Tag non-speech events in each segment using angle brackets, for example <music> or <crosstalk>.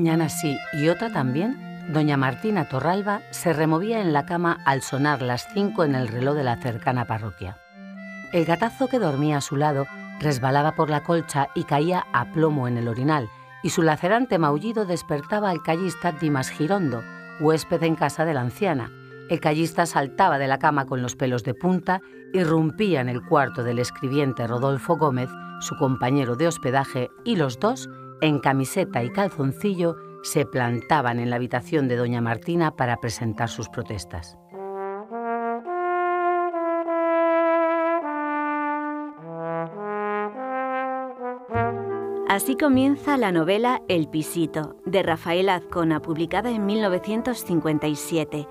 mañana sí y otra también, doña Martina Torralba se removía en la cama al sonar las cinco en el reloj de la cercana parroquia. El gatazo que dormía a su lado resbalaba por la colcha y caía a plomo en el orinal, y su lacerante maullido despertaba al callista Dimas Girondo, huésped en casa de la anciana. El callista saltaba de la cama con los pelos de punta, irrumpía en el cuarto del escribiente Rodolfo Gómez, su compañero de hospedaje, y los dos en camiseta y calzoncillo, se plantaban en la habitación de doña Martina para presentar sus protestas. Así comienza la novela El Pisito, de Rafael Azcona, publicada en 1957,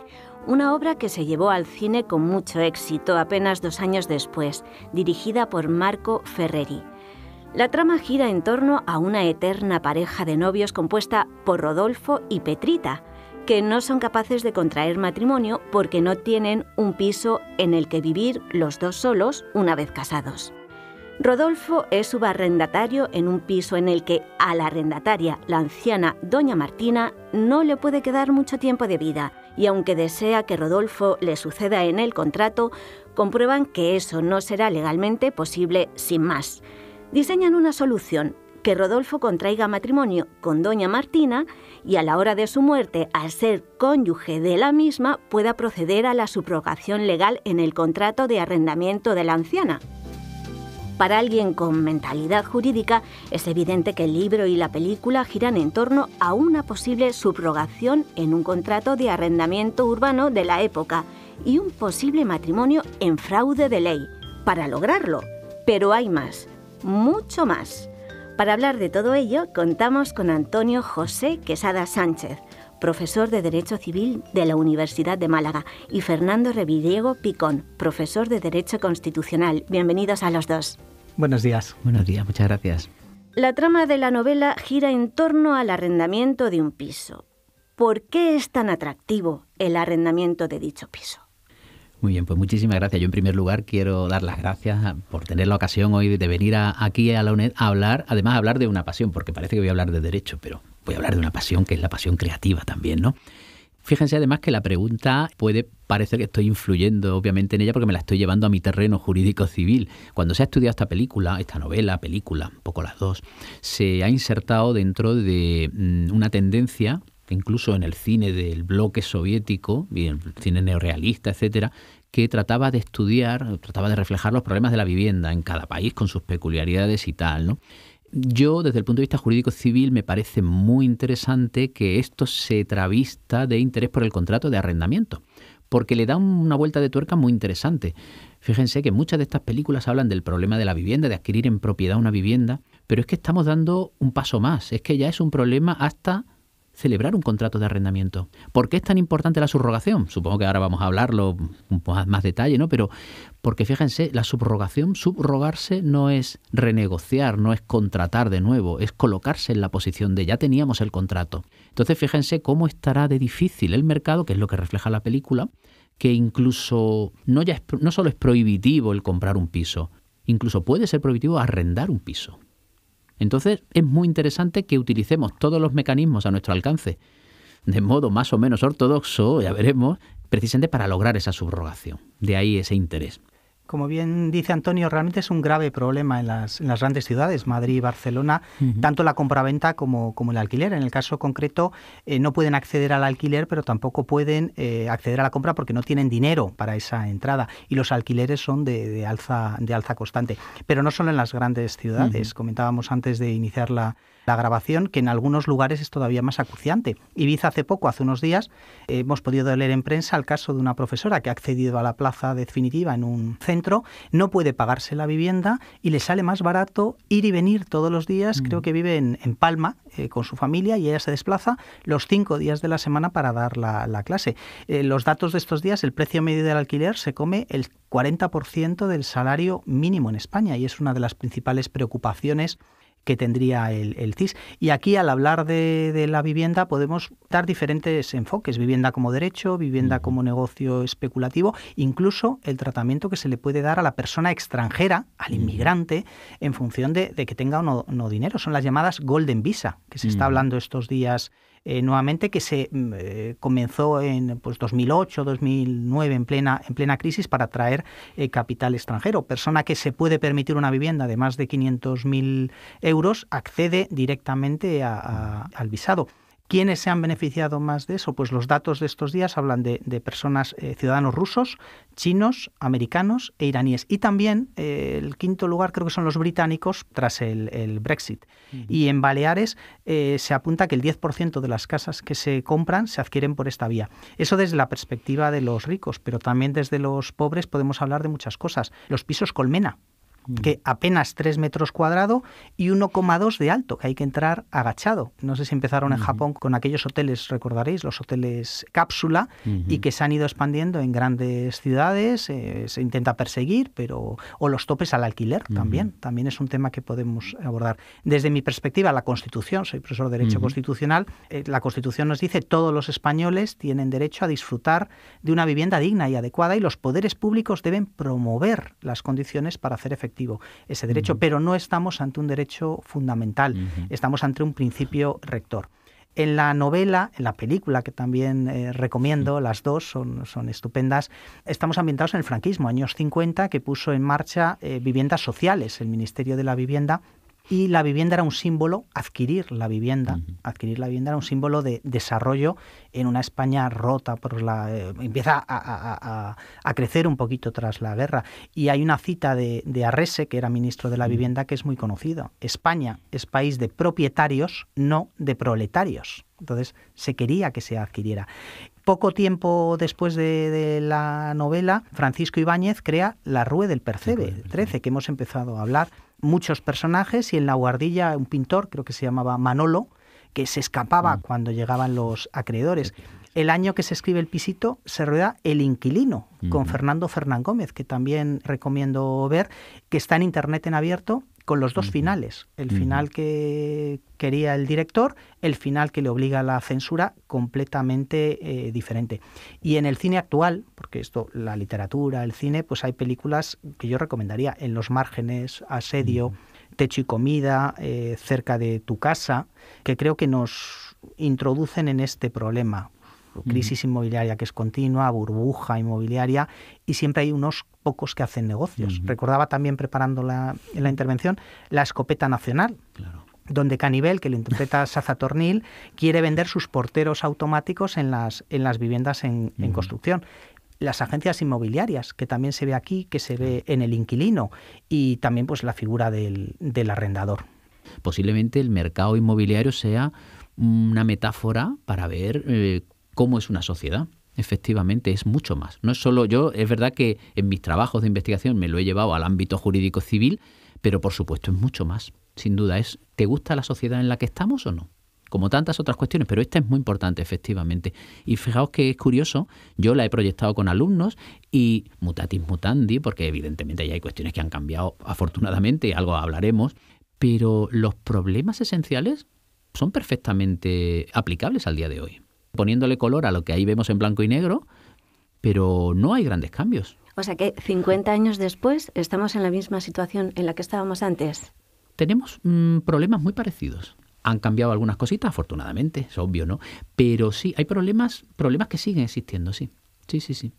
una obra que se llevó al cine con mucho éxito apenas dos años después, dirigida por Marco Ferreri. La trama gira en torno a una eterna pareja de novios compuesta por Rodolfo y Petrita, que no son capaces de contraer matrimonio porque no tienen un piso en el que vivir los dos solos una vez casados. Rodolfo es subarrendatario en un piso en el que a la arrendataria, la anciana doña Martina, no le puede quedar mucho tiempo de vida, y aunque desea que Rodolfo le suceda en el contrato, comprueban que eso no será legalmente posible sin más diseñan una solución que Rodolfo contraiga matrimonio con doña Martina y a la hora de su muerte, al ser cónyuge de la misma, pueda proceder a la subrogación legal en el contrato de arrendamiento de la anciana. Para alguien con mentalidad jurídica, es evidente que el libro y la película giran en torno a una posible subrogación en un contrato de arrendamiento urbano de la época y un posible matrimonio en fraude de ley. Para lograrlo, pero hay más mucho más. Para hablar de todo ello, contamos con Antonio José Quesada Sánchez, profesor de Derecho Civil de la Universidad de Málaga, y Fernando Revidiego Picón, profesor de Derecho Constitucional. Bienvenidos a los dos. Buenos días. Buenos días, muchas gracias. La trama de la novela gira en torno al arrendamiento de un piso. ¿Por qué es tan atractivo el arrendamiento de dicho piso? Muy bien, pues muchísimas gracias. Yo en primer lugar quiero dar las gracias por tener la ocasión hoy de venir aquí a la UNED a hablar, además a hablar de una pasión, porque parece que voy a hablar de derecho, pero voy a hablar de una pasión que es la pasión creativa también, ¿no? Fíjense además que la pregunta puede parecer que estoy influyendo obviamente en ella porque me la estoy llevando a mi terreno jurídico civil. Cuando se ha estudiado esta película, esta novela, película, un poco las dos, se ha insertado dentro de mm, una tendencia incluso en el cine del bloque soviético y el cine neorealista, etcétera, que trataba de estudiar, trataba de reflejar los problemas de la vivienda en cada país con sus peculiaridades y tal, ¿no? Yo, desde el punto de vista jurídico civil, me parece muy interesante que esto se travista de interés por el contrato de arrendamiento, porque le da una vuelta de tuerca muy interesante. Fíjense que muchas de estas películas hablan del problema de la vivienda, de adquirir en propiedad una vivienda, pero es que estamos dando un paso más, es que ya es un problema hasta celebrar un contrato de arrendamiento. ¿Por qué es tan importante la subrogación? Supongo que ahora vamos a hablarlo un poco más detalle, ¿no? Pero porque fíjense, la subrogación, subrogarse no es renegociar, no es contratar de nuevo, es colocarse en la posición de ya teníamos el contrato. Entonces fíjense cómo estará de difícil el mercado, que es lo que refleja la película, que incluso no, ya no solo es prohibitivo el comprar un piso, incluso puede ser prohibitivo arrendar un piso. Entonces es muy interesante que utilicemos todos los mecanismos a nuestro alcance, de modo más o menos ortodoxo, ya veremos, precisamente para lograr esa subrogación. De ahí ese interés. Como bien dice Antonio, realmente es un grave problema en las, grandes ciudades, Madrid y Barcelona, tanto la compraventa como, como el alquiler. En el caso concreto, eh, no pueden acceder al alquiler, pero tampoco pueden eh, acceder a la compra porque no tienen dinero para esa entrada. Y los alquileres son de, alza, de alza constante. Pero no solo en las grandes ciudades. Comentábamos antes de iniciar la, la grabación, que en algunos lugares es todavía más acuciante. Ibiza hace poco, hace unos días, hemos podido leer en prensa el caso de una profesora que ha accedido a la plaza definitiva en un centro, no puede pagarse la vivienda y le sale más barato ir y venir todos los días, mm. creo que vive en, Palma eh, con su familia y ella se desplaza los cinco días de la semana para dar la, clase. Eh, los datos de estos días, el precio medio del alquiler se come el 40% del salario mínimo en España y es una de las principales preocupaciones que tendría el, CIS. Y aquí al hablar de, la vivienda podemos dar diferentes enfoques, vivienda como derecho, vivienda como negocio especulativo, incluso el tratamiento que se le puede dar a la persona extranjera, al inmigrante, en función de, que tenga o no dinero. Son las llamadas Golden Visa, que se está hablando estos días eh, nuevamente que se mm, eh, comenzó en pues, 2008, 2009, en plena, en plena crisis para atraer eh, capital extranjero. Persona que se puede permitir una vivienda de más de 500.000 euros accede directamente al visado. ¿Quiénes se han beneficiado más de eso? Pues los datos de estos días hablan de, personas, eh, ciudadanos rusos, chinos, americanos e iraníes. Y también eh, el quinto lugar creo que son los británicos tras el, Brexit. Y en Baleares eh, se apunta que el 10% de las casas que se compran se adquieren por esta vía. Eso desde la perspectiva de los ricos, pero también desde los pobres podemos hablar de muchas cosas. Los pisos colmena, Mm. que apenas 3 metros cuadrados y 1,2 de alto, que hay que entrar agachado. No sé si empezaron en Japón con aquellos hoteles, recordaréis, los hoteles cápsula, y que se han ido expandiendo en grandes ciudades, eh, se intenta perseguir, pero o los topes al alquiler también, también es un tema que podemos abordar. Desde mi perspectiva, la Constitución, soy profesor de Derecho Constitucional, eh, la Constitución nos dice todos los españoles tienen derecho a disfrutar de una vivienda digna y adecuada y los poderes públicos deben promover las condiciones para hacer efectivo ese derecho, pero no estamos ante un derecho fundamental, estamos ante un principio rector. En la novela, en la película que también eh, recomiendo, las dos son, estupendas, estamos ambientados en el franquismo, años 50, que puso en marcha eh, viviendas sociales, el Ministerio de la Vivienda, y la vivienda era un símbolo, adquirir la vivienda, adquirir la vivienda era un símbolo de desarrollo en una España rota por la eh, empieza a, crecer un poquito tras la guerra. Y hay una cita de, Arrese, que era ministro de la vivienda, que es muy conocida. España es país de propietarios, no de proletarios. Entonces se quería que se adquiriera. Poco tiempo después de, de la novela, Francisco Ibáñez crea La Rue del Percebe, 13, que hemos empezado a hablar muchos personajes y en la guardilla un pintor, creo que se llamaba Manolo, que se escapaba mm. cuando llegaban los acreedores. El año que se escribe El Pisito se rueda El Inquilino con Fernando Fernán Gómez, que también recomiendo ver, que está en internet en abierto con los dos finales, el final que quería el director, el final que le obliga a la censura completamente eh, diferente. Y en el cine actual, porque esto, la literatura, el cine, pues hay películas que yo recomendaría, En los márgenes, Asedio, Techo y Comida, eh, Cerca de tu casa, que creo que nos introducen en este problema crisis inmobiliaria que es continua, burbuja inmobiliaria, y siempre hay unos pocos que hacen negocios. Recordaba también preparando la, la intervención la escopeta nacional. donde Canibel, que lo interpreta <laughs> Saza Tornil, quiere vender sus porteros automáticos en las, en las viviendas en, construcción las agencias inmobiliarias, que también se ve aquí, que se ve en el inquilino, y también pues la figura del, arrendador. Posiblemente el mercado inmobiliario sea una metáfora para ver eh, cómo es una sociedad. Efectivamente, es mucho más. No es solo yo, es verdad que en mis trabajos de investigación me lo he llevado al ámbito jurídico civil, pero por supuesto es mucho más. Sin duda, es ¿te gusta la sociedad en la que estamos o no? Como tantas otras cuestiones, pero esta es muy importante, efectivamente. Y fijaos que es curioso, yo la he proyectado con alumnos y mutatis mutandi, porque evidentemente ya hay cuestiones que han cambiado afortunadamente, algo hablaremos, pero los problemas esenciales son perfectamente aplicables al día de hoy poniéndole color a lo que ahí vemos en blanco y negro, pero no hay grandes cambios. O sea que 50 años después estamos en la misma situación en la que estábamos antes. Tenemos mm, problemas muy parecidos. Han cambiado algunas cositas, afortunadamente, es obvio, ¿no? Pero sí, hay problemas, problemas que siguen existiendo, sí. Sí, sí, sí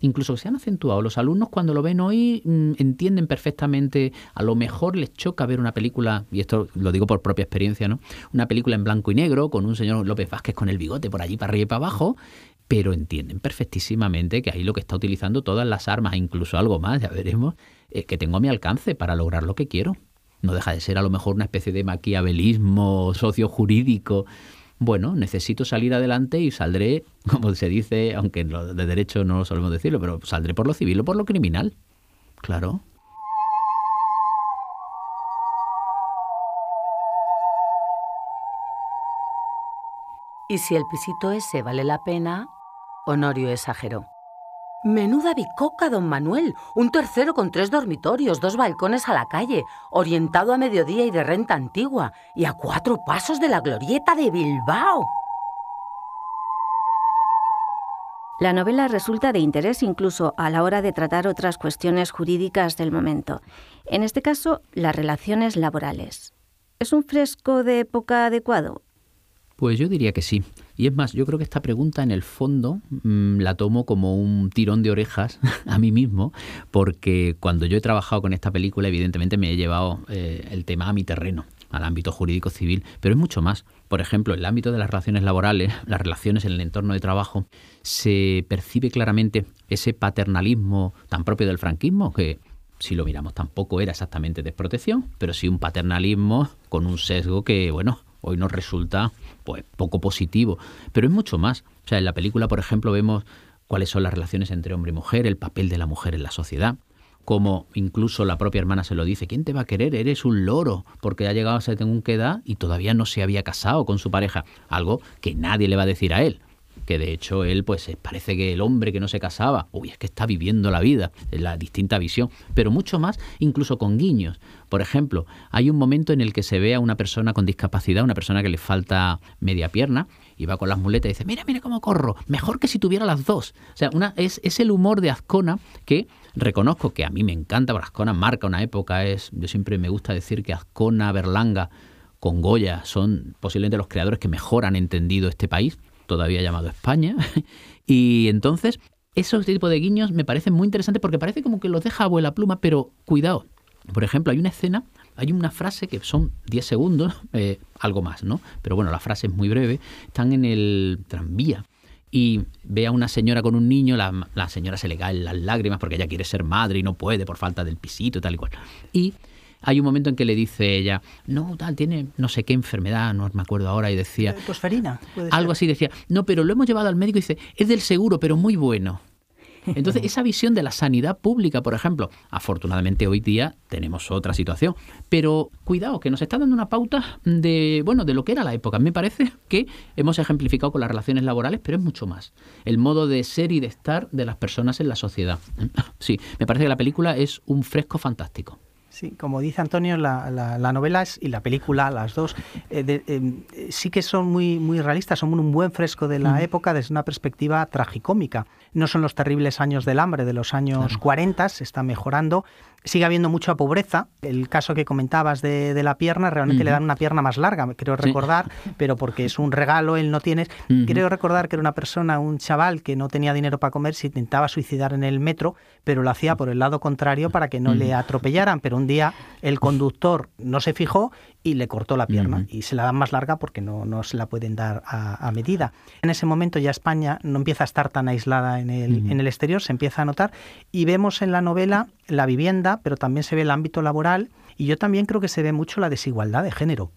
incluso se han acentuado. Los alumnos cuando lo ven hoy mm, entienden perfectamente, a lo mejor les choca ver una película, y esto lo digo por propia experiencia, ¿no? Una película en blanco y negro con un señor López Vázquez con el bigote por allí para arriba y para abajo, pero entienden perfectísimamente que ahí lo que está utilizando todas las armas, e incluso algo más, ya veremos, es que tengo a mi alcance para lograr lo que quiero. No deja de ser a lo mejor una especie de maquiavelismo socio jurídico bueno, necesito salir adelante y saldré, <laughs> como se dice, aunque de derecho no solemos decirlo, pero saldré por lo civil o por lo criminal. Claro. Y si el pisito ese vale la pena, Honorio exageró. Menuda bicoca, don Manuel. Un tercero con tres dormitorios, dos balcones a la calle, orientado a mediodía y de renta antigua, y a cuatro pasos de la glorieta de Bilbao. La novela resulta de interés incluso a la hora de tratar otras cuestiones jurídicas del momento, en este caso las relaciones laborales. ¿Es un fresco de época adecuado? Pues yo diría que sí. Y es más, yo creo que esta pregunta en el fondo mm, la tomo como un tirón de orejas <laughs> a mí mismo, porque cuando yo he trabajado con esta película, evidentemente me he llevado eh, el tema a mi terreno, al ámbito jurídico civil, pero es mucho más. Por ejemplo, en el ámbito de las relaciones laborales, <laughs> las relaciones en el entorno de trabajo, se percibe claramente ese paternalismo tan propio del franquismo que si lo miramos tampoco era exactamente desprotección, pero sí un paternalismo con un sesgo que, bueno, hoy nos resulta pues poco positivo, pero es mucho más. O sea, en la película, por ejemplo, vemos cuáles son las relaciones entre hombre y mujer, el papel de la mujer en la sociedad, como incluso la propia hermana se lo dice, ¿quién te va a querer? Eres un loro, porque ha llegado a un un edad y todavía no se había casado con su pareja, algo que nadie le va a decir a él que de hecho él pues eh, parece que el hombre que no se casaba, uy, es que está viviendo la vida, la distinta visión, pero mucho más incluso con guiños. Por ejemplo, hay un momento en el que se ve a una persona con discapacidad, una persona que le falta media pierna, y va con las muletas y dice, mira, mira cómo corro, mejor que si tuviera las dos. O sea, una, es, el humor de Azcona que reconozco que a mí me encanta, porque Azcona marca una época, es, yo siempre me gusta decir que Azcona, Berlanga, con Goya son posiblemente los creadores que mejor han entendido este país todavía llamado España. <laughs> y entonces, esos tipos de guiños me parecen muy interesantes porque parece como que los deja abuela pluma, pero cuidado. Por ejemplo, hay una escena, hay una frase que son 10 segundos, <laughs> eh, algo más, ¿no? Pero bueno, la frase es muy breve. Están en el tranvía y ve a una señora con un niño, la, la señora se le caen las lágrimas porque ella quiere ser madre y no puede por falta del pisito y tal y cual. Y hay un momento en que le dice ella, no, tal, tiene no sé qué enfermedad, no me acuerdo ahora, y decía... Posferina. Eh, algo así decía, no, pero lo hemos llevado al médico y dice, es del seguro, pero muy bueno. Entonces, <laughs> esa visión de la sanidad pública, por ejemplo, afortunadamente hoy día tenemos otra situación, pero cuidado, que nos está dando una pauta de, bueno, de lo que era la época. Me parece que hemos ejemplificado con las relaciones laborales, pero es mucho más. El modo de ser y de estar de las personas en la sociedad. <laughs> Sí, me parece que la película es un fresco fantástico. Sí, como dice Antonio, la, la, novela y la película, las dos, eh, eh, sí que son muy, muy realistas, son un buen fresco de la mm. época desde una perspectiva tragicómica. No son los terribles años del hambre de los años 40, se está mejorando, sigue habiendo mucha pobreza. El caso que comentabas de, de la pierna, realmente le dan una pierna más larga, creo recordar, pero porque es un regalo, él no tiene. Creo recordar que era una persona, un chaval que no tenía dinero para comer, se intentaba suicidar en el metro, pero lo hacía por el lado contrario para que no le atropellaran. Pero un día el conductor no se fijó y le cortó la pierna y se la dan más larga porque no, no se la pueden dar a, medida. En ese momento ya España no empieza a estar tan aislada en el, en el exterior, se empieza a notar y vemos en la novela la vivienda, pero también se ve el ámbito laboral y yo también creo que se ve mucho la desigualdad de género.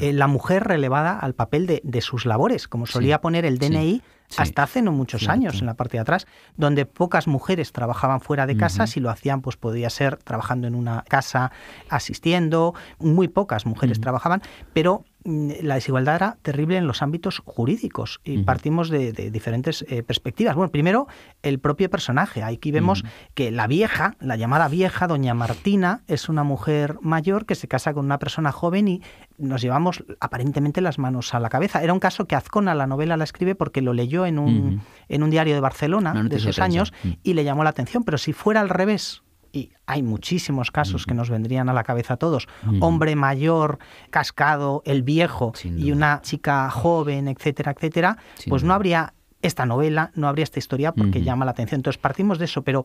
Eh, la mujer relevada al papel de, sus labores, como solía poner el DNI hasta hace no muchos años en la parte de atrás, donde pocas mujeres trabajaban fuera de casa, si lo hacían pues podía ser trabajando en una casa, asistiendo, muy pocas mujeres mm. trabajaban, pero Mm, la desigualdad era terrible en los ámbitos jurídicos y partimos de, diferentes eh, perspectivas. Bueno, primero, el propio personaje. Aquí vemos que la vieja, la llamada vieja, doña Martina, es una mujer mayor que se casa con una persona joven y nos llevamos aparentemente las manos a la cabeza. Era un caso que Azcona, la novela, la escribe porque lo leyó en un, en un diario de Barcelona de esos años y le llamó la atención. Pero si fuera al revés, y hay muchísimos casos que nos vendrían a la cabeza a todos, hombre mayor, cascado, el viejo y una chica joven, etcétera, etcétera, pues no habría esta novela, no habría esta historia porque llama la atención. Entonces partimos de eso, pero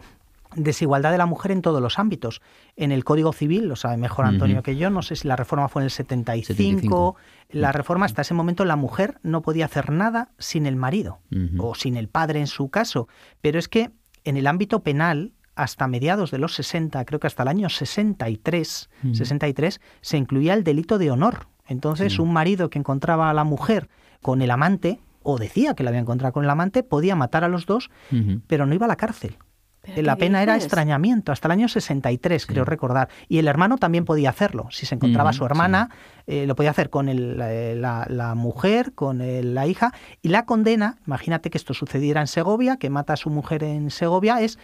desigualdad de la mujer en todos los ámbitos. En el Código Civil, lo sabe mejor Antonio que yo, no sé si la reforma fue en el 75, la reforma hasta ese momento la mujer no podía hacer nada sin el marido o sin el padre en su caso, pero es que en el ámbito penal hasta mediados de los 60, creo que hasta el año 63, 63 se incluía el delito de honor. Entonces, un marido que encontraba a la mujer con el amante, o decía que la había encontrado con el amante, podía matar a los dos, pero no iba a la cárcel. La pena era extrañamiento, hasta el año 63, creo recordar. Y el hermano también podía hacerlo. Si se encontraba a su hermana, eh, lo podía hacer con eh, la, mujer, con eh, la hija. Y la condena, imagínate que esto sucediera en Segovia, que mata a su mujer en Segovia, es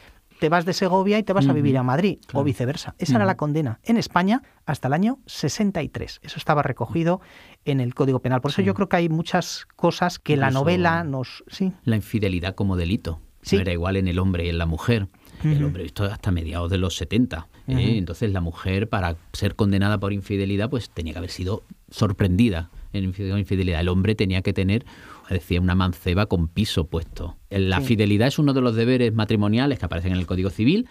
te vas de Segovia y te vas a vivir a Madrid, o viceversa. Esa era la condena en España hasta el año 63. Eso estaba recogido en el Código Penal. Por eso yo creo que hay muchas cosas que la novela nos... Sí. La infidelidad como delito. era igual en el hombre y en la mujer. El hombre, visto hasta mediados de los 70. ¿eh? Entonces la mujer, para ser condenada por infidelidad, pues tenía que haber sido sorprendida en infidelidad. El hombre tenía que tener, decía, una manceba con piso puesto. La fidelidad es uno de los deberes matrimoniales que aparecen en el Código Civil.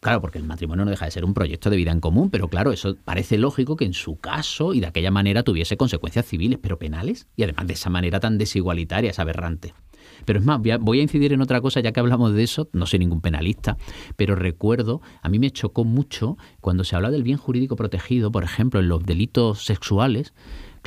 Claro, porque el matrimonio no deja de ser un proyecto de vida en común, pero claro, eso parece lógico que en su caso y de aquella manera tuviese consecuencias civiles, pero penales, y además de esa manera tan desigualitaria, es aberrante. Pero es más, voy a, voy a, incidir en otra cosa, ya que hablamos de eso, no soy ningún penalista, pero recuerdo, a mí me chocó mucho cuando se habla del bien jurídico protegido, por ejemplo, en los delitos sexuales,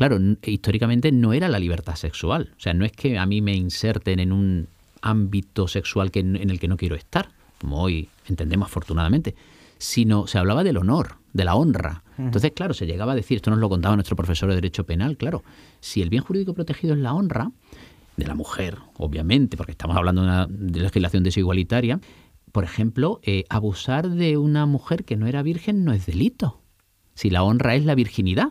Claro, históricamente no era la libertad sexual. O sea, no es que a mí me inserten en un ámbito sexual en el que no quiero estar, como hoy entendemos afortunadamente, sino se hablaba del honor, de la honra. Entonces, claro, se llegaba a decir, esto nos lo contaba nuestro profesor de Derecho Penal, claro, si el bien jurídico protegido es la honra, de la mujer, obviamente, porque estamos hablando de, una, legislación desigualitaria, por ejemplo, eh, abusar de una mujer que no era virgen no es delito. Si la honra es la virginidad,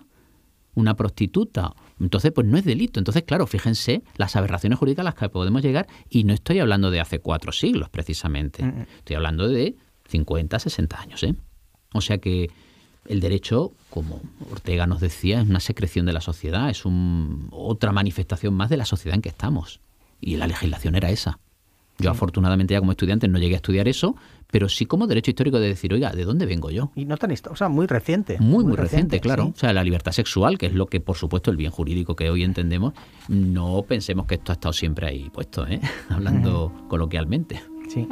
una prostituta. Entonces, pues no es delito. Entonces, claro, fíjense las aberraciones jurídicas a las que podemos llegar y no estoy hablando de hace cuatro siglos precisamente. Mm, mm. Estoy hablando de 50, 60 años. ¿eh? O sea que el derecho, como Ortega nos decía, es una secreción de la sociedad, es un, otra manifestación más de la sociedad en que estamos. Y la legislación era esa. Yo mm. afortunadamente ya como estudiante no llegué a estudiar eso, pero sí como derecho histórico de decir, oiga, ¿de dónde vengo yo? Y no tan o sea, muy reciente. Muy, muy, reciente, claro. O sea, la libertad sexual, que es lo que, por supuesto, el bien jurídico que hoy entendemos, no pensemos que esto ha estado siempre ahí puesto, ¿eh? <laughs> hablando coloquialmente. Sí.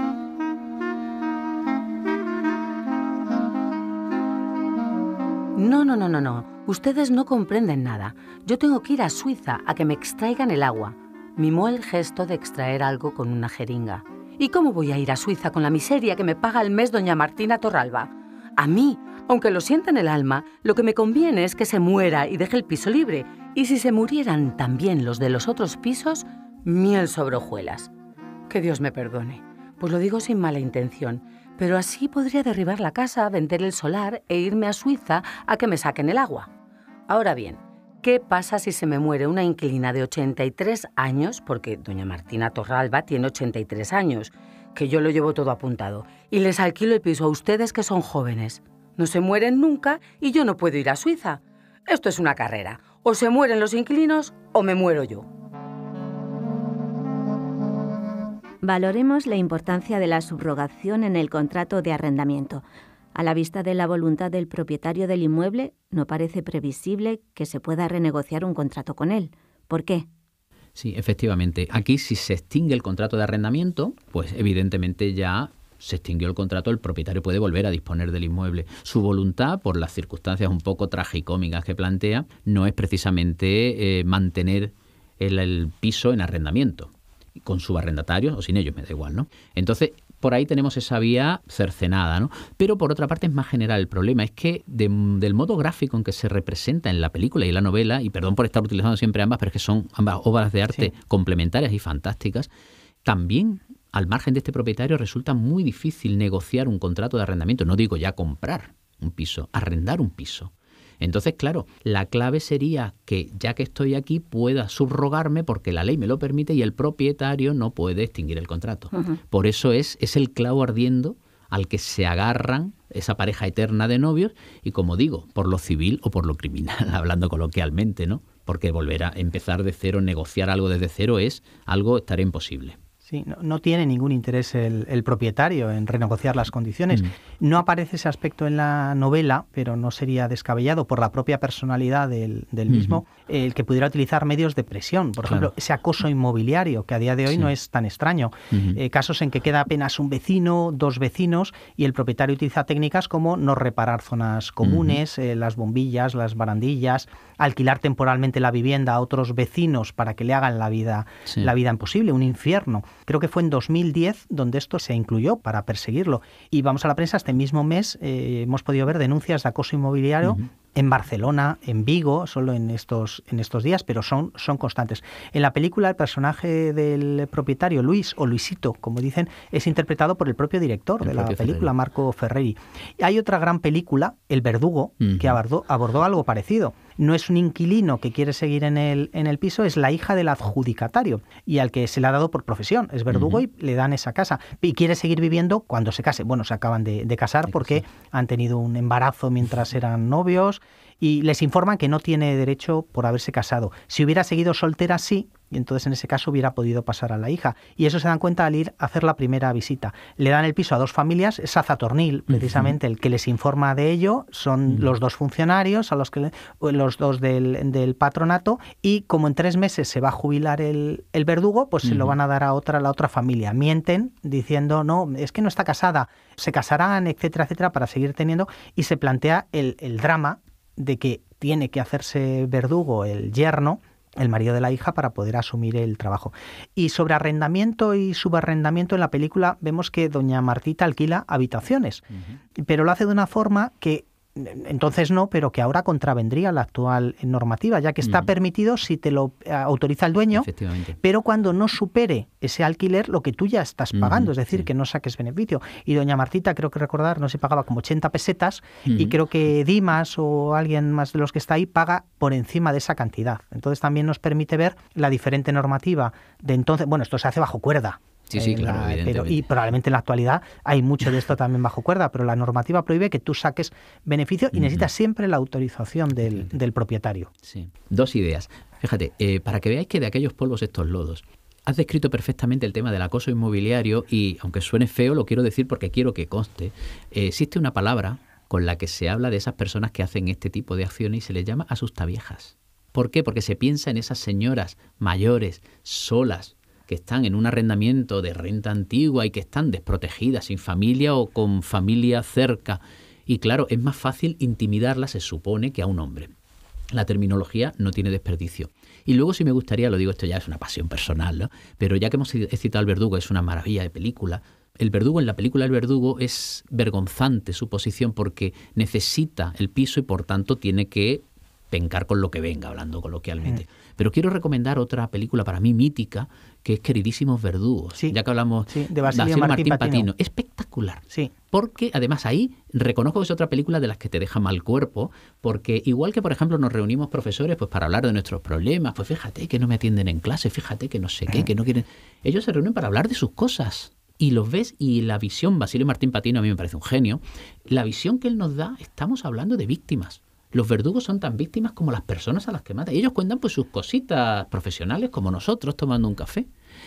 No, no, no, no, no. Ustedes no comprenden nada. Yo tengo que ir a Suiza a que me extraigan el agua mimó el gesto de extraer algo con una jeringa. ¿Y cómo voy a ir a Suiza con la miseria que me paga el mes doña Martina Torralba? A mí, aunque lo sienta en el alma, lo que me conviene es que se muera y deje el piso libre. Y si se murieran también los de los otros pisos, miel sobre hojuelas. Que Dios me perdone. Pues lo digo sin mala intención, pero así podría derribar la casa, vender el solar e irme a Suiza a que me saquen el agua. Ahora bien, ¿Qué pasa si se me muere una inquilina de 83 años? Porque doña Martina Torralba tiene 83 años, que yo lo llevo todo apuntado, y les alquilo el piso a ustedes que son jóvenes. No se mueren nunca y yo no puedo ir a Suiza. Esto es una carrera. O se mueren los inquilinos o me muero yo. Valoremos la importancia de la subrogación en el contrato de arrendamiento. A la vista de la voluntad del propietario del inmueble, no parece previsible que se pueda renegociar un contrato con él. ¿Por qué? Sí, efectivamente. Aquí si se extingue el contrato de arrendamiento, pues evidentemente ya se extinguió el contrato, el propietario puede volver a disponer del inmueble. Su voluntad, por las circunstancias un poco tragicómicas que plantea, no es precisamente eh, mantener el, piso en arrendamiento, con subarrendatarios o sin ellos, me da igual, ¿no? Entonces, por ahí tenemos esa vía cercenada, ¿no? Pero por otra parte es más general el problema, es que del modo gráfico en que se representa en la película y la novela, y perdón por estar utilizando siempre ambas, pero es que son ambas obras de arte complementarias y fantásticas, también al margen de este propietario resulta muy difícil negociar un contrato de arrendamiento, no digo ya comprar un piso, arrendar un piso. Entonces, claro, la clave sería que ya que estoy aquí pueda subrogarme porque la ley me lo permite y el propietario no puede extinguir el contrato. Por eso es, es el clavo ardiendo al que se agarran esa pareja eterna de novios y como digo, por lo civil o por lo criminal, <laughs> hablando coloquialmente, ¿no? Porque volver a empezar de cero, negociar algo desde cero es algo estar imposible. Sí, no, tiene ningún interés el, propietario en renegociar las condiciones. Mm. No aparece ese aspecto en la novela, pero no sería descabellado por la propia personalidad del, mismo el que pudiera utilizar medios de presión. Por ejemplo, ese acoso inmobiliario, que a día de hoy no es tan extraño. Eh, casos en que queda apenas un vecino, dos vecinos, y el propietario utiliza técnicas como no reparar zonas comunes, eh, las bombillas, las barandillas, alquilar temporalmente la vivienda a otros vecinos para que le hagan la vida, la vida imposible, un infierno. Creo que fue en 2010 donde esto se incluyó para perseguirlo. Y vamos a la prensa, este mismo mes eh, hemos podido ver denuncias de acoso inmobiliario. En Barcelona, en Vigo, solo en estos, en estos días, pero son, son constantes. En la película, el personaje del propietario, Luis, o Luisito, como dicen, es interpretado por el propio director de la película, Marco Ferreri. Y hay otra gran película, El Verdugo, que abordó algo parecido no es un inquilino que quiere seguir en el, en el piso, es la hija del adjudicatario y al que se le ha dado por profesión, es verdugo y le dan esa casa. Y quiere seguir viviendo cuando se case. Bueno, se acaban de, casar porque han tenido un embarazo mientras eran novios y les informan que no tiene derecho por haberse casado. Si hubiera seguido soltera, sí, y entonces en ese caso hubiera podido pasar a la hija. Y eso se dan cuenta al ir a hacer la primera visita. Le dan el piso a dos familias, es Azatornil precisamente el que les informa de ello, son los dos funcionarios, a los, que, los dos del, patronato, y como en tres meses se va a jubilar el, verdugo, pues se lo van a dar a otra, la otra familia. Mienten diciendo, no, es que no está casada, se casarán, etcétera, etcétera, para seguir teniendo, y se plantea el drama de que tiene que hacerse verdugo el yerno el marido de la hija para poder asumir el trabajo. Y sobre arrendamiento y subarrendamiento en la película vemos que doña Martita alquila habitaciones, pero lo hace de una forma que entonces no, pero que ahora contravendría la actual normativa, ya que está permitido si te lo eh, autoriza el dueño, pero cuando no supere ese alquiler lo que tú ya estás pagando, es decir, que no saques beneficio. Y doña Martita, creo que recordar, no se pagaba como 80 pesetas y creo que Dimas o alguien más de los que está ahí paga por encima de esa cantidad. Entonces también nos permite ver la diferente normativa de entonces, bueno, esto se hace bajo cuerda, Sí, sí, claro, y probablemente en la actualidad hay mucho de esto también bajo cuerda, pero la normativa prohíbe que tú saques beneficio y necesitas siempre la autorización del, propietario. Sí. Dos ideas. Fíjate, eh, para que veáis que de aquellos polvos estos lodos, has descrito perfectamente el tema del acoso inmobiliario y, aunque suene feo, lo quiero decir porque quiero que conste, eh, existe una palabra con la que se habla de esas personas que hacen este tipo de acciones y se les llama asustaviejas. ¿Por qué? Porque se piensa en esas señoras mayores, solas, que están en un arrendamiento de renta antigua y que están desprotegidas, sin familia o con familia cerca. Y claro, es más fácil intimidarla, se supone, que a un hombre. La terminología no tiene desperdicio. Y luego si me gustaría, lo digo, esto ya es una pasión personal, pero ya que hemos citado al verdugo, es una maravilla de película. El verdugo en la película El verdugo es vergonzante su posición porque necesita el piso y por tanto tiene que pencar con lo que venga, hablando coloquialmente. Mm. Pero quiero recomendar otra película para mí mítica, que es Queridísimos Verdugos, sí, ya que hablamos de Basilio, Martín, Patino. Espectacular. Sí. Porque además ahí reconozco que es otra película de las que te deja mal cuerpo, porque igual que por ejemplo nos reunimos profesores pues para hablar de nuestros problemas, pues fíjate que no me atienden en clase, fíjate que no sé qué, que no quieren. Ellos se reúnen para hablar de sus cosas, y los ves y la visión, Basilio Martín Patino a mí me parece un genio, la visión que él nos da, estamos hablando de víctimas los verdugos son tan víctimas como las personas a las que matan. ellos cuentan pues sus cositas profesionales, como nosotros, tomando un café.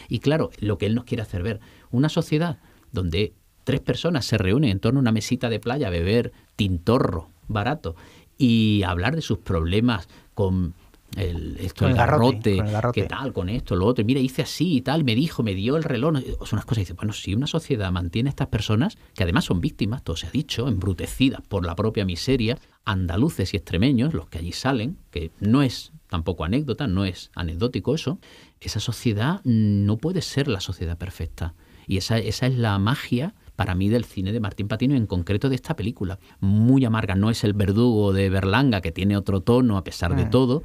Y claro, lo que él nos quiere hacer ver, una sociedad donde tres personas se reúnen en torno a una mesita de playa a beber tintorro barato y hablar de sus problemas con el, esto, el, garrote, qué tal, con esto, lo otro, mira, hice así y tal, me dijo, me dio el reloj. Son unas cosas, dice, bueno, si una sociedad mantiene a estas personas, que además son víctimas, todo se ha dicho, embrutecidas por la propia miseria, andaluces y extremeños, los que allí salen, que no es tampoco anécdota, no es anecdótico eso, esa sociedad no puede ser la sociedad perfecta. Y esa, esa es la magia para mí del cine de Martín Patino, en concreto de esta película. Muy amarga, no es el verdugo de Berlanga, que tiene otro tono a pesar de todo,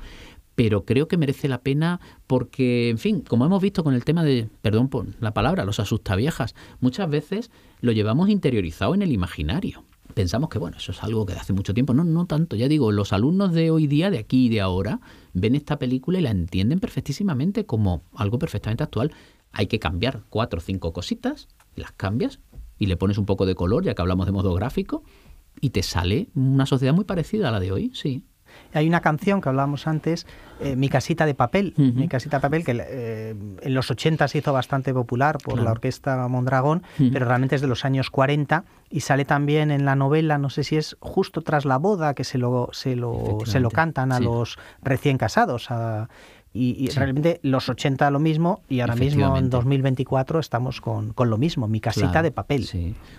pero creo que merece la pena porque, en fin, como hemos visto con el tema de, perdón por la palabra, los asustaviejas, muchas veces lo llevamos interiorizado en el imaginario. Pensamos que, bueno, eso es algo que hace mucho tiempo. No, no tanto. Ya digo, los alumnos de hoy día, de aquí y de ahora, ven esta película y la entienden perfectísimamente como algo perfectamente actual. Hay que cambiar cuatro o cinco cositas, las cambias y le pones un poco de color, ya que hablamos de modo gráfico, y te sale una sociedad muy parecida a la de hoy, sí. Hay una canción que hablábamos antes, eh, Mi casita de papel, Mi casita de papel, que eh, en los 80 se hizo bastante popular por la orquesta Mondragón, pero realmente es de los años 40 y sale también en la novela, no sé si es justo tras la boda que se lo, se lo, se lo cantan a los recién casados. y, realmente los 80 lo mismo y ahora mismo en 2024 estamos con, lo mismo, mi casita de papel.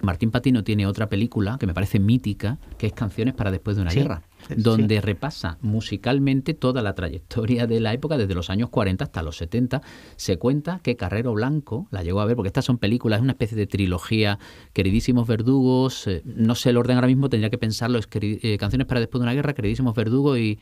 Martín Patino tiene otra película que me parece mítica, que es Canciones para después de una guerra donde repasa musicalmente toda la trayectoria de la época, desde los años 40 hasta los 70. Se cuenta que Carrero Blanco la llegó a ver, porque estas son películas, es una especie de trilogía, Queridísimos Verdugos, eh, no sé el orden ahora mismo, tendría que pensarlo, eh, Canciones para después de una guerra, Queridísimos Verdugos y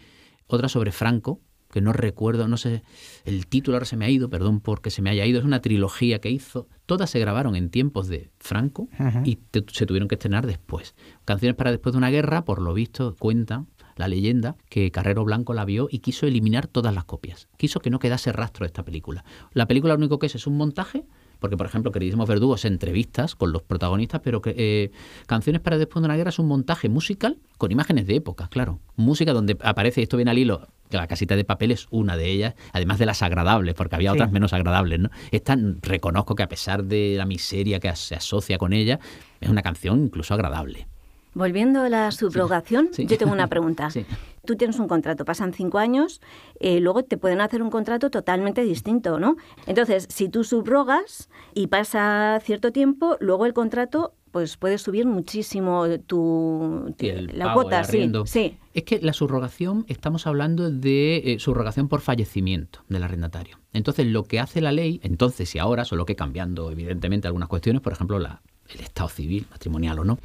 otra sobre Franco, que no recuerdo, no sé, el título ahora se me ha ido, perdón porque se me haya ido, es una trilogía que hizo, todas se grabaron en tiempos de Franco y se tuvieron que estrenar después. Canciones para después de una guerra, por lo visto, cuenta la leyenda que Carrero Blanco la vio y quiso eliminar todas las copias, quiso que no quedase rastro de esta película. La película lo único que es es un montaje porque, por ejemplo, Queridísimos Verdugos, entrevistas con los protagonistas, pero que eh, Canciones para después de una guerra es un montaje musical con imágenes de época, claro. Música donde aparece, esto viene al hilo, la casita de papel es una de ellas, además de las agradables, porque había otras menos agradables, ¿no? Esta reconozco que a pesar de la miseria que se asocia con ella, es una canción incluso agradable. Volviendo a la subrogación, yo tengo una <laughs> pregunta. Tú tienes un contrato, pasan cinco años, eh, luego te pueden hacer un contrato totalmente distinto, ¿no? Entonces, si tú subrogas y pasa cierto tiempo, luego el contrato pues puede subir muchísimo tu, la cuota, sí, sí, Es que la subrogación, estamos hablando de eh, subrogación por fallecimiento del arrendatario. Entonces, lo que hace la ley, entonces y ahora, solo que cambiando evidentemente algunas cuestiones, por ejemplo, la, el estado civil, matrimonial o no,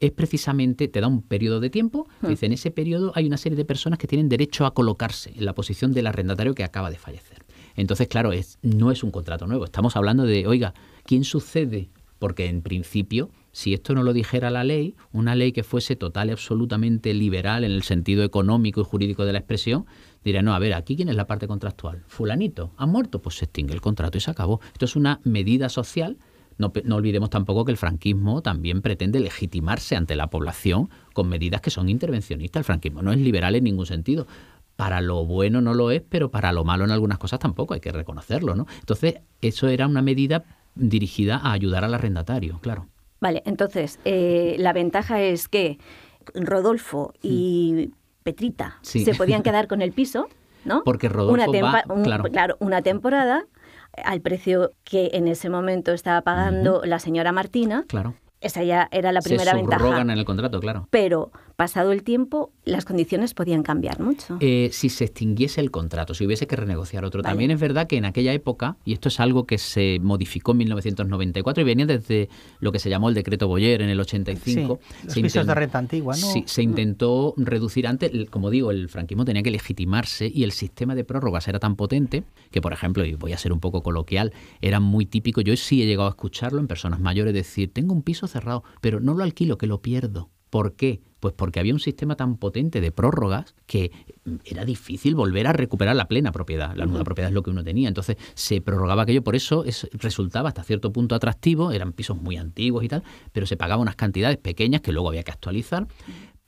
es precisamente, te da un periodo de tiempo, hmm. dice, en ese periodo hay una serie de personas que tienen derecho a colocarse en la posición del arrendatario que acaba de fallecer. Entonces, claro, es, no es un contrato nuevo, estamos hablando de, oiga, ¿quién sucede? Porque en principio si esto no lo dijera la ley, una ley que fuese total y absolutamente liberal en el sentido económico y jurídico de la expresión, diría, no, a ver, aquí quién es la parte contractual. Fulanito, ha muerto, pues se extingue el contrato y se acabó. Esto es una medida social no, no, olvidemos tampoco que el franquismo también pretende legitimarse ante la población con medidas que son intervencionistas. El franquismo no es liberal en ningún sentido. Para lo bueno no lo es, pero para lo malo en algunas cosas tampoco, hay que reconocerlo, ¿no? Entonces, eso era una medida dirigida a ayudar al arrendatario, claro. Vale, entonces, eh, la ventaja es que Rodolfo y hmm. Petrita se podían <laughs> quedar con el piso, ¿no? Porque Rodolfo claro, una temporada al precio que en ese momento estaba pagando la señora Martina. Claro. Esa ya era la primera Se ventaja. en el contrato, claro. Pero pasado el tiempo, las condiciones podían cambiar mucho. Eh, si se extinguiese el contrato, si hubiese que renegociar otro. También es verdad que en aquella época, y esto es algo que se modificó en 1994 y venía desde lo que se llamó el decreto Boyer en el 85. los pisos de renta antigua, ¿no? Sí, se mm. intentó reducir antes, como digo, el franquismo tenía que legitimarse y el sistema de prórrogas era tan potente que, por ejemplo, y voy a ser un poco coloquial, era muy típico. Yo sí he llegado a escucharlo en personas mayores decir, tengo un piso cerrado, pero no lo alquilo, que lo pierdo. ¿Por qué? Pues porque había un sistema tan potente de prórrogas que mm, era difícil volver a recuperar la plena propiedad. La nueva propiedad es lo que uno tenía. Entonces se prorrogaba aquello, por eso resultaba hasta cierto punto atractivo, eran pisos muy antiguos y tal, pero se pagaba unas cantidades pequeñas que luego había que actualizar.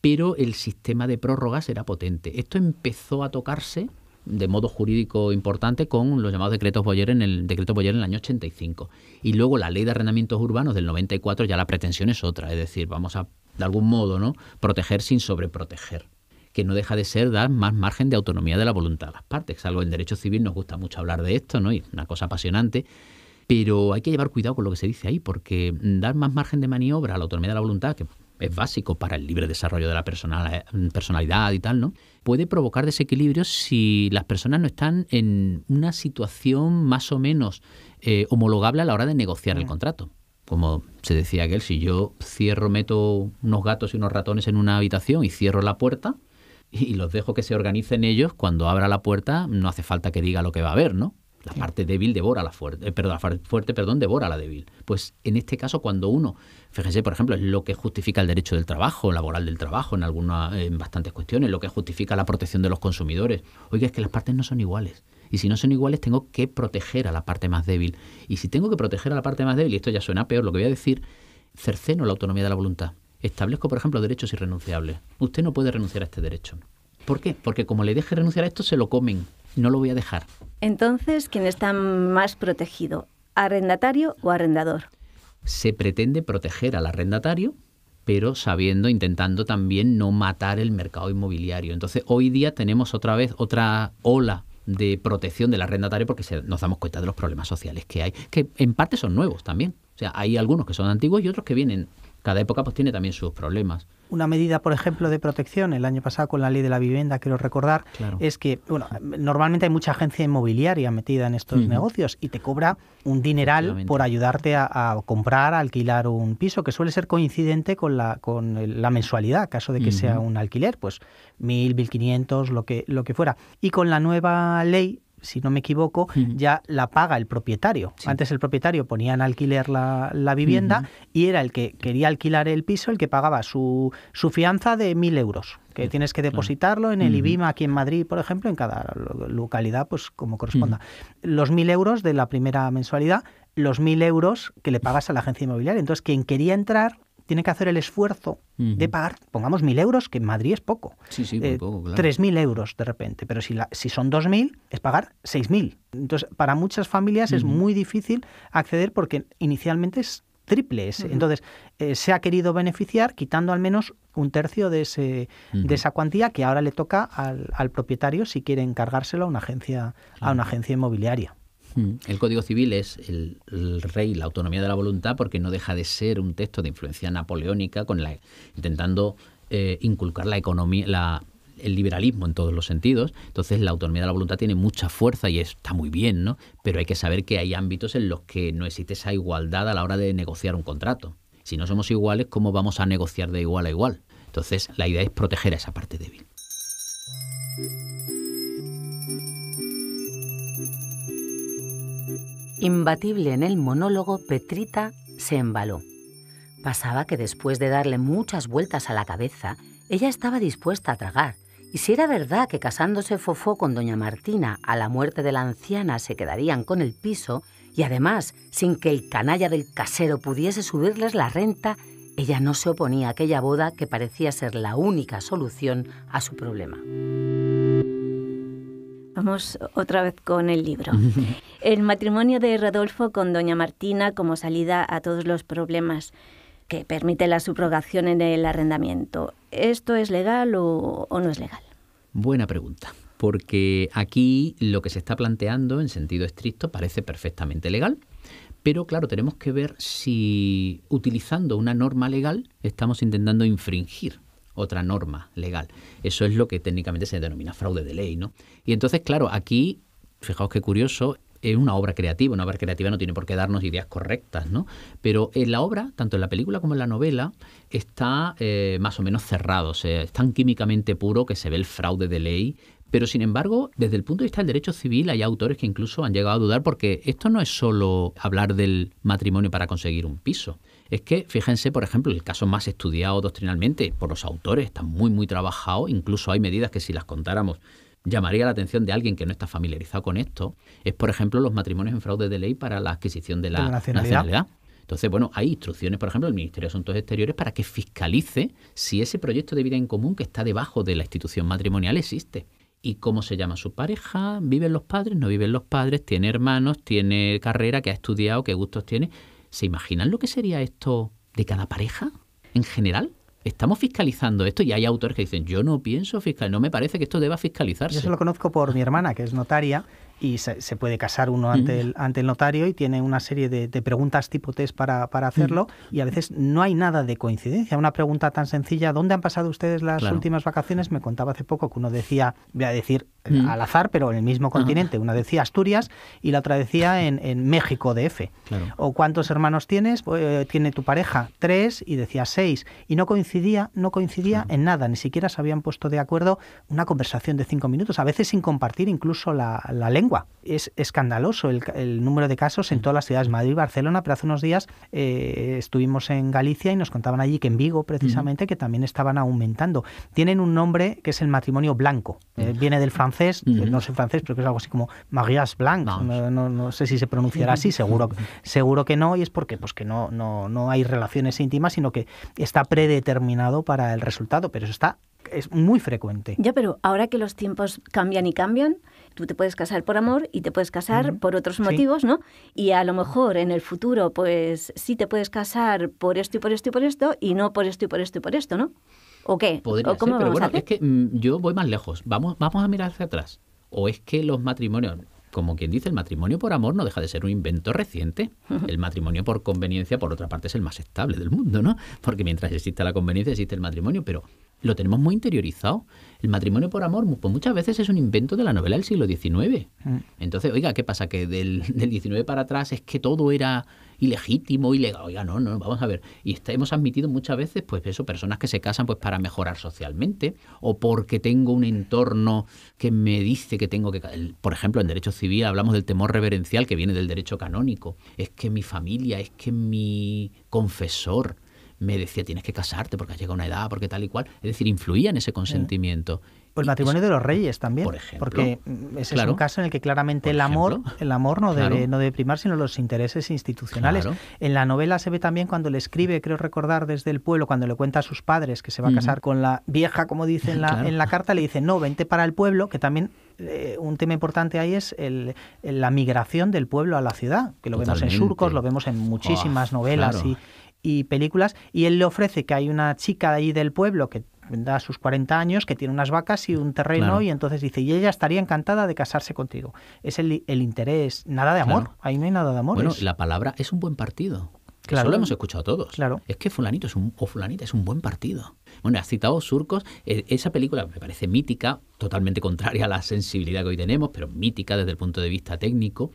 Pero el sistema de prórrogas era potente. Esto empezó a tocarse de modo jurídico importante con los llamados decretos Boyer en el decreto Boyer en el año 85 y luego la ley de arrendamientos urbanos del 94 ya la pretensión es otra es decir vamos a de algún modo, ¿no? Proteger sin sobreproteger que no deja de ser dar más margen de autonomía de la voluntad a las partes. Algo en derecho civil nos gusta mucho hablar de esto, ¿no? Y es una cosa apasionante, pero hay que llevar cuidado con lo que se dice ahí, porque dar más margen de maniobra a la autonomía de la voluntad, que es básico para el libre desarrollo de la personalidad y tal, ¿no? Puede provocar desequilibrios si las personas no están en una situación más o menos eh, homologable a la hora de negociar el contrato como se decía aquel, si yo cierro, meto unos gatos y unos ratones en una habitación y cierro la puerta y los dejo que se organicen ellos, cuando abra la puerta no hace falta que diga lo que va a haber, ¿no? La parte débil devora la fuerte, eh, la fuerte, perdón, devora la débil. Pues en este caso, cuando uno, fíjense, por ejemplo, es lo que justifica el derecho del trabajo, laboral del trabajo, en alguna en bastantes cuestiones, lo que justifica la protección de los consumidores. Oiga, es que las partes no son iguales. Y si no son iguales, tengo que proteger a la parte más débil. Y si tengo que proteger a la parte más débil, y esto ya suena peor, lo que voy a decir, cerceno la autonomía de la voluntad. Establezco, por ejemplo, derechos irrenunciables. Usted no puede renunciar a este derecho. ¿Por qué? Porque como le deje renunciar a esto, se lo comen. No lo voy a dejar. Entonces, ¿quién está más protegido? ¿Arrendatario o arrendador? Se pretende proteger al arrendatario, pero sabiendo, intentando también no matar el mercado inmobiliario. Entonces, hoy día tenemos otra vez otra ola de protección del arrendatario porque nos damos cuenta de los problemas sociales que hay, que en parte son nuevos también. O sea, hay algunos que son antiguos y otros que vienen cada época pues tiene también sus problemas. Una medida, por ejemplo, de protección el año pasado con la ley de la vivienda, quiero recordar, es que bueno, normalmente hay mucha agencia inmobiliaria metida en estos negocios y te cobra un dineral por ayudarte a, comprar, alquilar un piso, que suele ser coincidente con la, con la mensualidad, caso de que sea un alquiler, pues mil, mil quinientos, lo que, lo que fuera. Y con la nueva ley si no me equivoco, ya la paga el propietario. Antes el propietario ponía en alquiler la, vivienda y era el que quería alquilar el piso el que pagaba su, su fianza de mil euros, que tienes que depositarlo en el IBIMA aquí en Madrid, por ejemplo, en cada localidad, pues como corresponda. Los mil euros de la primera mensualidad, los mil euros que le pagas a la agencia inmobiliaria. Entonces, quien quería entrar tiene que hacer el esfuerzo de pagar, pongamos, mil euros, que en Madrid es poco. Sí, sí, eh, poco, claro. 3.000 euros de repente, pero si, si son 2.000, es pagar 6.000. Entonces, para muchas familias es muy difícil acceder porque inicialmente es triple ese. Entonces, eh, se ha querido beneficiar quitando al menos un tercio de, ese, de esa cuantía que ahora le toca al, propietario si quiere encargárselo a una agencia, a una agencia inmobiliaria. El Código Civil es el, rey, la autonomía de la voluntad, porque no deja de ser un texto de influencia napoleónica, con la, intentando eh, inculcar la economía, el liberalismo en todos los sentidos. Entonces, la autonomía de la voluntad tiene mucha fuerza y está muy bien, ¿no? Pero hay que saber que hay ámbitos en los que no existe esa igualdad a la hora de negociar un contrato. Si no somos iguales, ¿cómo vamos a negociar de igual a igual? Entonces, la idea es proteger a esa parte débil. Imbatible en el monólogo, Petrita se embaló. Pasaba que después de darle muchas vueltas a la cabeza, ella estaba dispuesta a tragar, y si era verdad que casándose Fofó con doña Martina a la muerte de la anciana se quedarían con el piso, y además sin que el canalla del casero pudiese subirles la renta, ella no se oponía a aquella boda que parecía ser la única solución a su problema. Vamos otra vez con el libro. <laughs> El matrimonio de Rodolfo con doña Martina como salida a todos los problemas que permite la subrogación en el arrendamiento. ¿Esto es legal o, o no es legal? Buena pregunta, porque aquí lo que se está planteando en sentido estricto parece perfectamente legal, pero claro, tenemos que ver si utilizando una norma legal estamos intentando infringir otra norma legal. Eso es lo que técnicamente se denomina fraude de ley, ¿no? Y entonces, claro, aquí, fijaos qué curioso, es una obra creativa, una obra creativa no tiene por qué darnos ideas correctas, ¿no? Pero en la obra, tanto en la película como en la novela, está eh, más o menos cerrado, es tan químicamente puro que se ve el fraude de ley, pero sin embargo, desde el punto de vista del derecho civil, hay autores que incluso han llegado a dudar porque esto no es solo hablar del matrimonio para conseguir un piso. Es que, fíjense, por ejemplo, el caso más estudiado doctrinalmente por los autores, está muy, muy trabajado, incluso hay medidas que si las contáramos llamaría la atención de alguien que no está familiarizado con esto, es, por ejemplo, los matrimonios en fraude de ley para la adquisición de la, nacionalidad. Entonces, bueno, hay instrucciones, por ejemplo, del Ministerio de Asuntos Exteriores para que fiscalice si ese proyecto de vida en común que está debajo de la institución matrimonial existe. ¿Y cómo se llama su pareja? ¿Viven los padres? ¿No viven los padres? ¿Tiene hermanos? ¿Tiene carrera? ¿Qué ha estudiado? ¿Qué gustos tiene? ¿Se imaginan lo que sería esto de cada pareja en general? Estamos fiscalizando esto y hay autores que dicen, yo no pienso fiscal, no me parece que esto deba fiscalizarse. Yo se lo conozco por mi hermana, que es notaria, y se, puede casar uno ante, el, ante el notario y tiene una serie de, preguntas tipo test para, hacerlo y a veces no hay nada de coincidencia. Una pregunta tan sencilla, ¿dónde han pasado ustedes las últimas vacaciones? Me contaba hace poco que uno decía, voy a decir eh, al azar, pero en el mismo continente. Una decía Asturias y la otra decía en, México DF. O ¿cuántos hermanos tienes? Pues, eh, tiene tu pareja, tres y decía seis. Y no coincidía, no coincidía en nada, ni siquiera se habían puesto de acuerdo una conversación de cinco minutos, a veces sin compartir incluso la lengua es escandaloso el, número de casos en mm. todas las ciudades, Madrid, y Barcelona, pero hace unos días eh, estuvimos en Galicia y nos contaban allí que en Vigo, precisamente, que también estaban aumentando. Tienen un nombre que es el matrimonio blanco. Eh, viene del francés, eh, no sé francés, pero es algo así como mariage blanc. No, sé si se pronunciará así, seguro, seguro que no, y es porque pues, que no, no, no hay relaciones íntimas, sino que está predeterminado para el resultado, pero eso está es muy frecuente. Ya, pero ahora que los tiempos cambian y cambian, Tú te puedes casar por amor y te puedes casar por otros motivos, ¿no? Y a lo mejor en el futuro, pues sí te puedes casar por esto y por esto y por esto y no por esto y por esto y por esto, ¿no? ¿O qué? ¿O cómo pero bueno, es que mm, yo voy más lejos. Vamos, vamos a mirar hacia atrás. ¿O es que los matrimonios, como quien dice, el matrimonio por amor no deja de ser un invento reciente. <laughs> El matrimonio por conveniencia, por otra parte, es el más estable del mundo, ¿no? Porque mientras exista la conveniencia, existe el matrimonio, pero lo tenemos muy interiorizado. El matrimonio por amor, pues muchas veces es un invento de la novela del siglo XIX. Mm. Entonces, oiga, ¿qué pasa? Que del, del XIX para atrás es que todo era ilegítimo, ilegal. Oiga, no, no, vamos a ver. Y hemos admitido muchas veces, pues eso, personas que se casan pues para mejorar socialmente o porque tengo un entorno que me dice que tengo que... Por ejemplo, en derecho civil hablamos del temor reverencial que viene del derecho canónico. Es que mi familia, es que mi confesor, me decía, tienes que casarte porque has llegado a una edad, porque tal y cual. Es decir, influía en ese consentimiento. Pues el matrimonio de los pues, reyes también. Porque mm, ese es un caso en el que claramente el amor, el amor no debe, no debe primar, sino los intereses institucionales. En la novela se ve también cuando le escribe, creo recordar, desde el pueblo, cuando le cuenta a sus padres que se va a casar con la vieja, como dice en la, en la carta, le dice, no, vente para el pueblo, que también eh, un tema importante ahí es el, la migración del pueblo a la ciudad, que lo vemos en surcos, lo vemos en muchísimas novelas y y películas, y él le ofrece que hay una chica de ahí del pueblo que da sus 40 años, que tiene unas vacas y un terreno, y entonces dice, y ella estaría encantada de casarse contigo. Es el, interés, nada de amor, ahí no hay nada de amor. Bueno, la palabra es un buen partido. Claro. Eso lo hemos escuchado todos. Es que fulanito es un, o fulanita es un buen partido. Bueno, has citado Surcos. E, esa película me parece mítica, totalmente contraria a la sensibilidad que hoy tenemos, pero mítica desde el punto de vista técnico.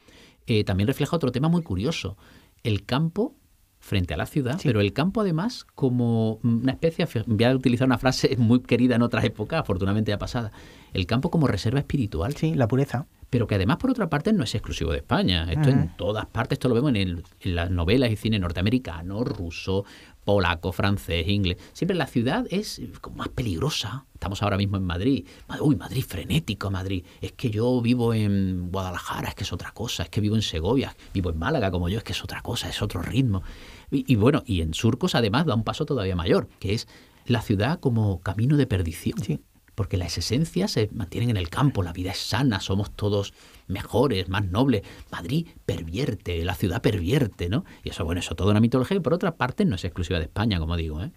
Eh, también refleja otro tema muy curioso. El campo frente a la ciudad, pero el campo además como una especie, voy a utilizar una frase <laughs> muy querida en otras épocas, afortunadamente ya pasada, el campo como reserva espiritual. Sí, la pureza. Pero que además, por otra parte, no es exclusivo de España. Esto en ah. todas partes, esto lo vemos en, las novelas y cine norteamericano, ruso, polaco, francés, inglés. Siempre la ciudad es como más peligrosa. Estamos ahora mismo en Madrid. Uy, Madrid frenético, Madrid. Es que yo vivo en Guadalajara, es que es otra cosa. Es que vivo en Segovia, vivo en Málaga como yo, es que es otra cosa, es otro ritmo. Y, bueno, y en Surcos además da un paso todavía mayor, que es la ciudad como camino de perdición. Porque las esencias se mantienen en el campo, la vida es sana, somos todos mejores, más nobles. Madrid pervierte, la ciudad pervierte, ¿no? Y eso, bueno, eso en la mitología y por otra parte no es exclusiva de España, como digo, ¿eh?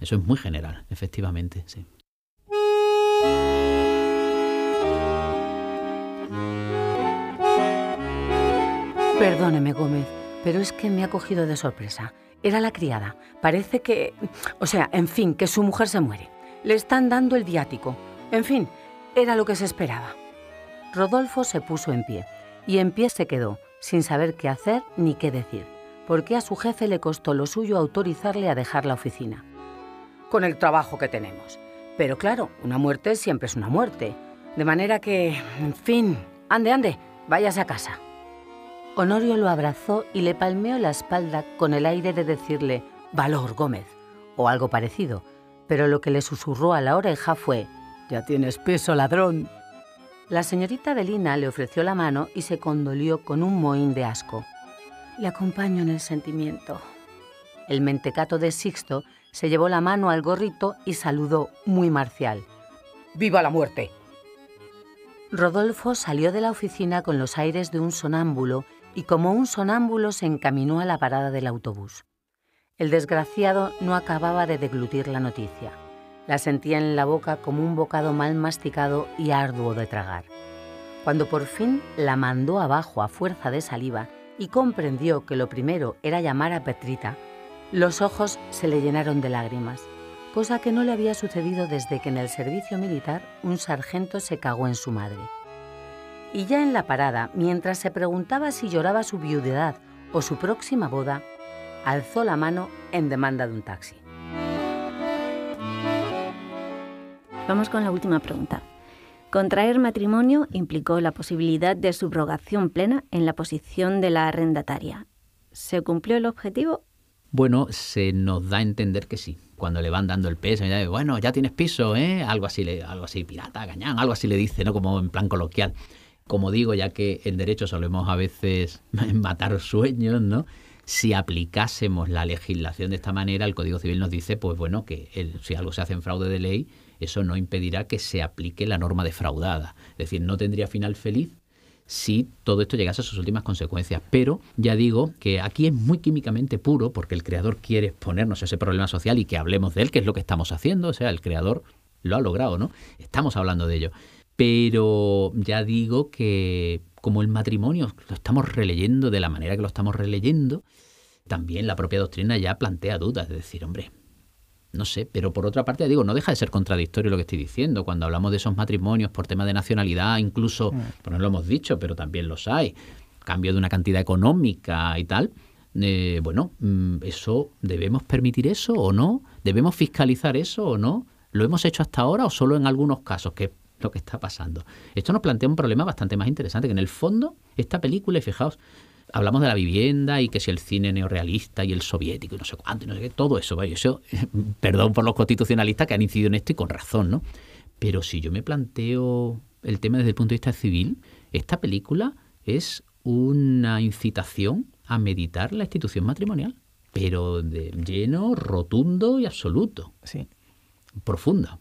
Eso es muy general, efectivamente, sí. perdóneme Gómez. Pero es que me ha cogido de sorpresa. Era la criada. Parece que... O sea, en fin, que su mujer se muere. Le están dando el viático. En fin, era lo que se esperaba. Rodolfo se puso en pie. Y en pie se quedó, sin saber qué hacer ni qué decir. Porque a su jefe le costó lo suyo autorizarle a dejar la oficina. Con el trabajo que tenemos. Pero claro, una muerte siempre es una muerte. De manera que... En fin, ande, ande, váyase a casa. Honorio lo abrazó y le palmeó la espalda con el aire de decirle Valor Gómez o algo parecido, pero lo que le susurró a la oreja fue Ya tienes peso, ladrón. La señorita Belina le ofreció la mano y se condolió con un mohín de asco. Le acompaño en el sentimiento. El mentecato de Sixto se llevó la mano al gorrito y saludó muy marcial. ¡Viva la muerte! Rodolfo salió de la oficina con los aires de un sonámbulo y como un sonámbulo se encaminó a la parada del autobús. El desgraciado no acababa de deglutir la noticia. La sentía en la boca como un bocado mal masticado y arduo de tragar. Cuando por fin la mandó abajo a fuerza de saliva y comprendió que lo primero era llamar a Petrita, los ojos se le llenaron de lágrimas, cosa que no le había sucedido desde que en el servicio militar un sargento se cagó en su madre y ya en la parada, mientras se preguntaba si lloraba su viudedad o su próxima boda, alzó la mano en demanda de un taxi. Vamos con la última pregunta. Contraer matrimonio implicó la posibilidad de subrogación plena en la posición de la arrendataria. ¿Se cumplió el objetivo? Bueno, se nos da a entender que sí. Cuando le van dando el peso, bueno, ya tienes piso, ¿eh? Algo así, algo así pirata, gañán, algo así le dice, ¿no? Como en plan coloquial como digo, ya que en derecho solemos a veces <laughs> matar sueños, ¿no? Si aplicásemos la legislación de esta manera, el Código Civil nos dice, pues bueno, que si algo se hace en fraude de ley, eso no impedirá que se aplique la norma defraudada. Es decir, no tendría final feliz si todo esto llegase a sus últimas consecuencias. Pero ya digo que aquí es muy químicamente puro porque el creador quiere exponernos a ese problema social y que hablemos de él, que es lo que estamos haciendo. O sea, el creador lo ha logrado, ¿no? Estamos hablando de ello. Pero ya digo que como el matrimonio lo estamos releyendo de la manera que lo estamos releyendo, también la propia doctrina ya plantea dudas, de decir, hombre, no sé, pero por otra parte, digo, no deja de ser contradictorio lo que estoy diciendo. Cuando hablamos de esos matrimonios por tema de nacionalidad, incluso, mm. pues no lo hemos dicho, pero también los hay, cambio de una cantidad económica y tal. Eh, bueno, mm, eso ¿debemos permitir eso o no? ¿Debemos fiscalizar eso o no? ¿Lo hemos hecho hasta ahora o solo en algunos casos? Que lo que está pasando. Esto nos plantea un problema bastante más interesante, que en el fondo esta película, y fijaos, hablamos de la vivienda y que si el cine neorealista y el soviético y no sé cuánto, y no sé qué, todo eso, vaya, eso, <laughs> perdón por los constitucionalistas que han incidido en esto y con razón, ¿no? Pero si yo me planteo el tema desde el punto de vista civil, esta película es una incitación a meditar la institución matrimonial, pero de lleno, rotundo y absoluto. Sí. Profunda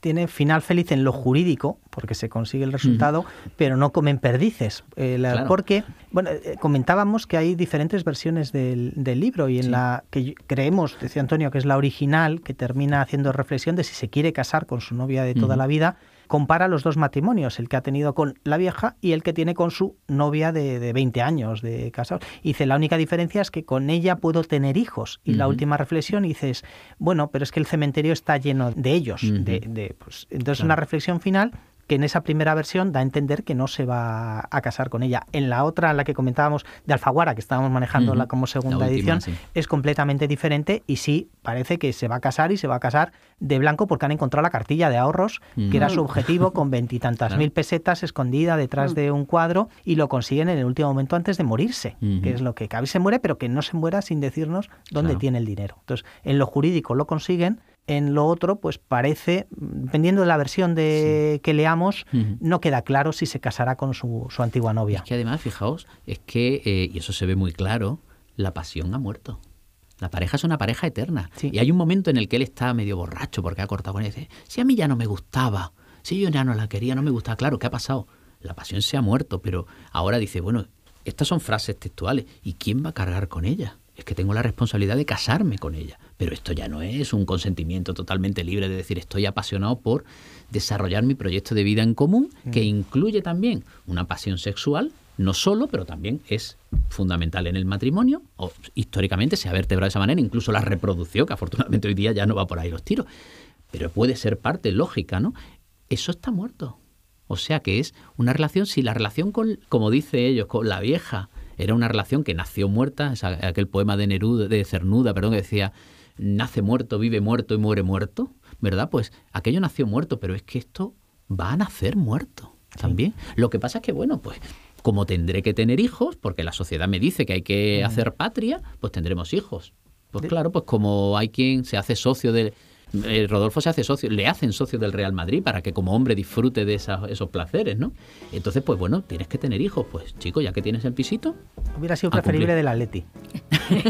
tiene final feliz en lo jurídico, porque se consigue el resultado, pero no comen perdices. Eh, porque, bueno, eh, comentábamos que hay diferentes versiones del, del libro y en la que creemos, decía Antonio, que es la original, que termina haciendo reflexión de si se quiere casar con su novia de toda la vida compara los dos matrimonios, el que ha tenido con la vieja y el que tiene con su novia de, de 20 años de casados. dice, la única diferencia es que con ella puedo tener hijos. Y la última reflexión dices, bueno, pero es que el cementerio está lleno de ellos. de, pues, entonces, una reflexión final que en esa primera versión da a entender que no se va a casar con ella. En la otra, la que comentábamos de Alfaguara, que estábamos manejando como segunda edición, es completamente diferente y sí parece que se va a casar y se va a casar de blanco porque han encontrado la cartilla de ahorros, que era mm. su objetivo, con <laughs> veintitantas mil pesetas escondida detrás mm. de un cuadro y lo consiguen en el último momento antes de morirse, que es lo que Cabi se muere, pero que no se muera sin decirnos dónde tiene el dinero. Entonces, en lo jurídico lo consiguen, en lo otro, pues parece, dependiendo de la versión de, que leamos, no queda claro si se casará con su, antigua novia. Es que además, fijaos, es que, eh, y eso se ve muy claro, la pasión ha muerto. La pareja es una pareja eterna. Y hay un momento en el que él está medio borracho porque ha cortado con él. Y dice, si a mí ya no me gustaba, si yo ya no la quería, no me gustaba. Claro, ¿qué ha pasado? La pasión se ha muerto, pero ahora dice, bueno, estas son frases textuales. ¿Y quién va a cargar con ella? Es que tengo la responsabilidad de casarme con ella. Pero esto ya no es un consentimiento totalmente libre de decir estoy apasionado por desarrollar mi proyecto de vida en común, que mm. incluye también una pasión sexual, no solo, pero también es fundamental en el matrimonio, o históricamente se ha vertebrado de esa manera, incluso la reproducción, que afortunadamente hoy día ya no va por ahí los tiros, pero puede ser parte lógica, ¿no? Eso está muerto. O sea que es una relación, si la relación con, como dice ellos, con la vieja, era una relación que nació muerta, aquel poema de Neruda, de Cernuda, perdón, que decía nace muerto, vive muerto y muere muerto, ¿verdad? Pues aquello nació muerto, pero es que esto va a nacer muerto también. Lo que pasa es que, bueno, pues como tendré que tener hijos, porque la sociedad me dice que hay que mm. hacer patria, pues tendremos hijos. Pues claro, pues como hay quien se hace socio del... Eh, Rodolfo se hace socio, le hacen socio del Real Madrid para que como hombre disfrute de esos placeres, ¿no? Entonces, pues bueno, tienes que tener hijos. Pues chico, ya que tienes el pisito. Hubiera sido preferible del Atleti. <laughs>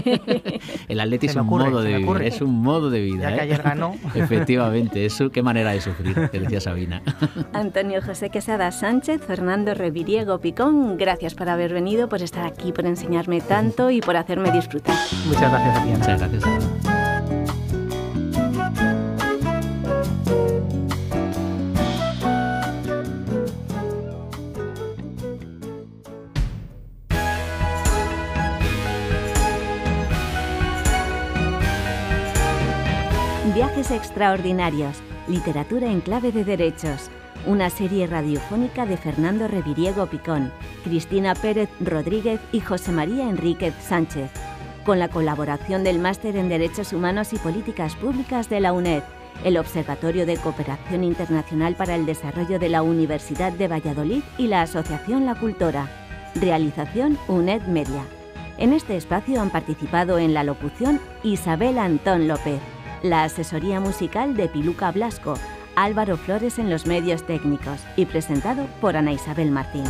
el Atleti es un modo de vida. Es un modo de vida. Ya que ¿eh? ayer ganó. <laughs> Efectivamente, eso, qué manera de sufrir, que decía Sabina. <laughs> Antonio José Quesada Sánchez, Fernando Reviriego Picón, gracias por haber venido, por estar aquí, por enseñarme tanto y por hacerme disfrutar. Muchas gracias, Muchas gracias. Extraordinarios, Literatura en Clave de Derechos, una serie radiofónica de Fernando Reviriego Picón, Cristina Pérez Rodríguez y José María Enríquez Sánchez, con la colaboración del Máster en Derechos Humanos y Políticas Públicas de la UNED, el Observatorio de Cooperación Internacional para el Desarrollo de la Universidad de Valladolid y la Asociación La Cultura. Realización UNED Media. En este espacio han participado en la locución Isabel Antón López la asesoría musical de Piluca Blasco, Álvaro Flores en los medios técnicos y presentado por Ana Isabel Martín.